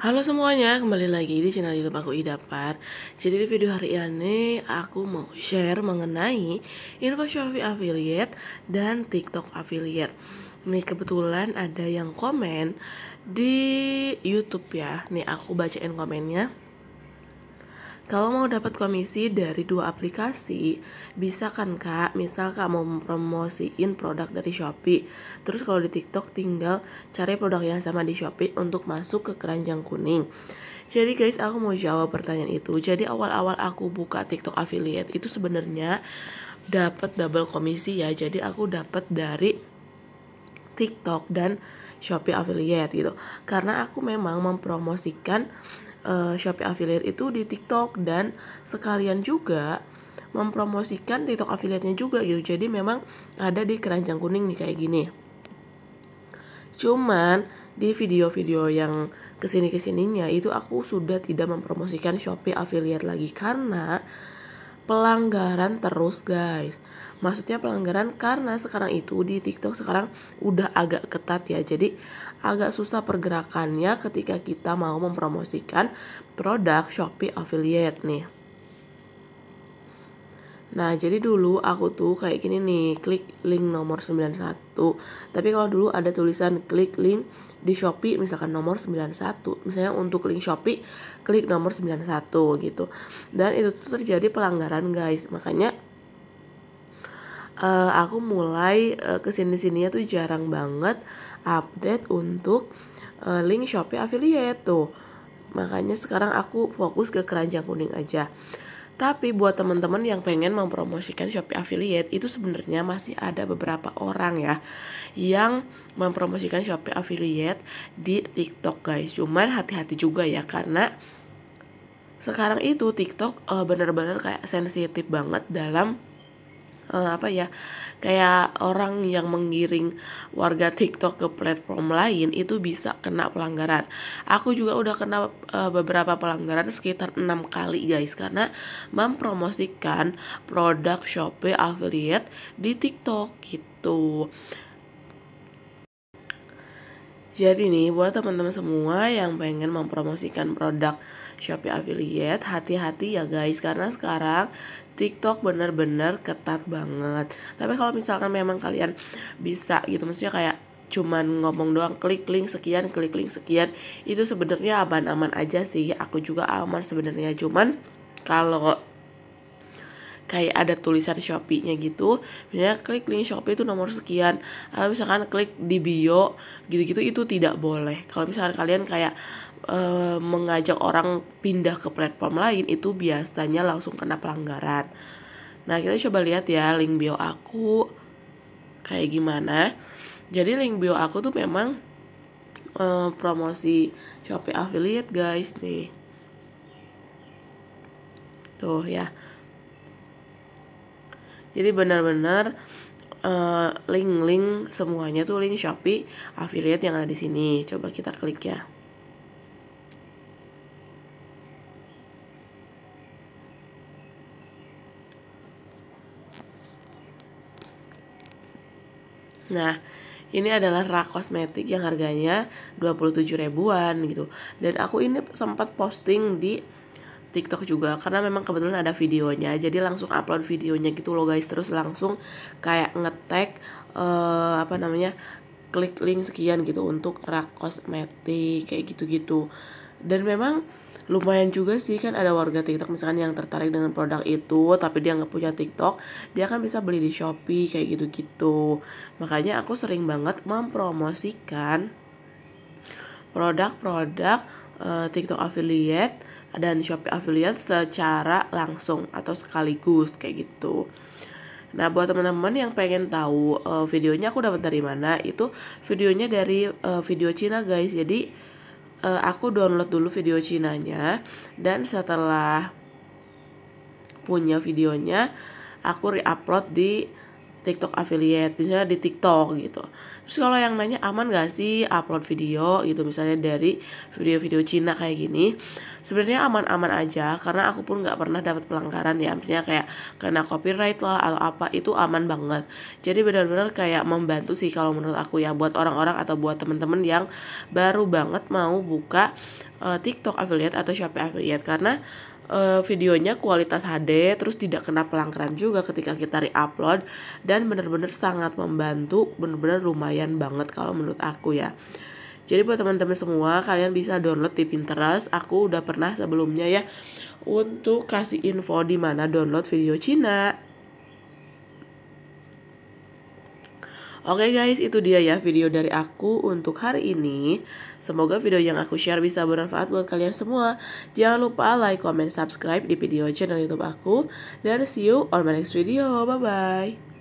Halo semuanya, kembali lagi di channel YouTube aku Idapar. Jadi di video hari ini aku mau share mengenai info Shopee affiliate dan TikTok affiliate. Nih kebetulan ada yang komen di YouTube ya. Nih aku bacain komennya. Kalau mau dapat komisi dari dua aplikasi, bisa kan kak? Misal kak mau promosiin produk dari Shopee, terus kalau di TikTok tinggal cari produk yang sama di Shopee untuk masuk ke keranjang kuning. Jadi guys, aku mau jawab pertanyaan itu. Jadi awal-awal aku buka TikTok affiliate itu sebenarnya dapat double komisi ya. Jadi aku dapat dari TikTok dan Shopee affiliate gitu. Karena aku memang mempromosikan uh, Shopee affiliate itu di TikTok dan sekalian juga mempromosikan TikTok affiliate-nya juga gitu. Jadi memang ada di keranjang kuning nih kayak gini. Cuman di video-video yang kesini kesininya itu aku sudah tidak mempromosikan Shopee affiliate lagi karena pelanggaran terus guys maksudnya pelanggaran karena sekarang itu di TikTok sekarang udah agak ketat ya jadi agak susah pergerakannya ketika kita mau mempromosikan produk Shopee affiliate nih Nah, jadi dulu aku tuh kayak gini nih, klik link nomor 91. Tapi kalau dulu ada tulisan klik link di Shopee misalkan nomor 91 misalnya untuk link Shopee klik nomor 91 gitu dan itu tuh terjadi pelanggaran guys makanya uh, aku mulai uh, kesini-sininya tuh jarang banget update untuk uh, link Shopee affiliate tuh makanya sekarang aku fokus ke keranjang kuning aja tapi buat teman-teman yang pengen mempromosikan Shopee affiliate itu sebenarnya masih ada beberapa orang ya yang mempromosikan Shopee affiliate di TikTok guys. Cuman hati-hati juga ya karena sekarang itu TikTok eh, bener-bener kayak sensitif banget dalam uh, apa ya kayak orang yang menggiring warga TikTok ke platform lain itu bisa kena pelanggaran. Aku juga udah kena uh, beberapa pelanggaran sekitar enam kali guys karena mempromosikan produk Shopee affiliate di TikTok gitu. Jadi nih buat teman-teman semua yang pengen mempromosikan produk Shopee Affiliate, hati-hati ya guys karena sekarang TikTok bener-bener ketat banget. Tapi kalau misalkan memang kalian bisa gitu, maksudnya kayak cuman ngomong doang klik link sekian klik link sekian itu sebenarnya aman-aman aja sih aku juga aman sebenarnya cuman kalau kayak ada tulisan Shopee-nya gitu misalnya klik link Shopee itu nomor sekian atau misalkan klik di bio gitu-gitu itu tidak boleh kalau misalkan kalian kayak e, mengajak orang pindah ke platform lain itu biasanya langsung kena pelanggaran nah kita coba lihat ya link bio aku kayak gimana jadi link bio aku tuh memang e, promosi Shopee affiliate guys nih. Tuh ya jadi benar-benar uh, link-link semuanya tuh link Shopee affiliate yang ada di sini coba kita klik ya Nah, ini adalah rak kosmetik yang harganya 27 ribuan gitu. Dan aku ini sempat posting di TikTok juga karena memang kebetulan ada videonya jadi langsung upload videonya gitu loh guys terus langsung kayak ngetek uh, apa namanya klik link sekian gitu untuk rak kosmetik kayak gitu-gitu dan memang lumayan juga sih kan ada warga TikTok misalkan yang tertarik dengan produk itu tapi dia nggak punya TikTok dia kan bisa beli di Shopee kayak gitu-gitu makanya aku sering banget mempromosikan produk-produk uh, TikTok affiliate dan Shopee affiliate secara langsung atau sekaligus kayak gitu. Nah, buat teman-teman yang pengen tahu uh, videonya aku dapat dari mana, itu videonya dari uh, video Cina, guys. Jadi uh, aku download dulu video Cinanya dan setelah punya videonya aku reupload di TikTok affiliate misalnya di TikTok gitu terus kalau yang nanya aman gak sih upload video gitu misalnya dari video-video Cina kayak gini sebenarnya aman-aman aja karena aku pun nggak pernah dapat pelanggaran ya misalnya kayak karena copyright lah atau apa itu aman banget jadi benar-benar kayak membantu sih kalau menurut aku ya buat orang-orang atau buat temen-temen yang baru banget mau buka uh, TikTok affiliate atau Shopee affiliate karena Eh, videonya kualitas HD terus tidak kena pelanggaran juga ketika kita re-upload dan bener-bener sangat membantu bener-bener lumayan banget kalau menurut aku ya jadi buat teman-teman semua kalian bisa download di Pinterest aku udah pernah sebelumnya ya untuk kasih info di mana download video Cina Oke guys, itu dia ya video dari aku untuk hari ini. Semoga video yang aku share bisa bermanfaat buat kalian semua. Jangan lupa like, comment, subscribe di video channel YouTube aku. Dan see you on my next video. Bye-bye.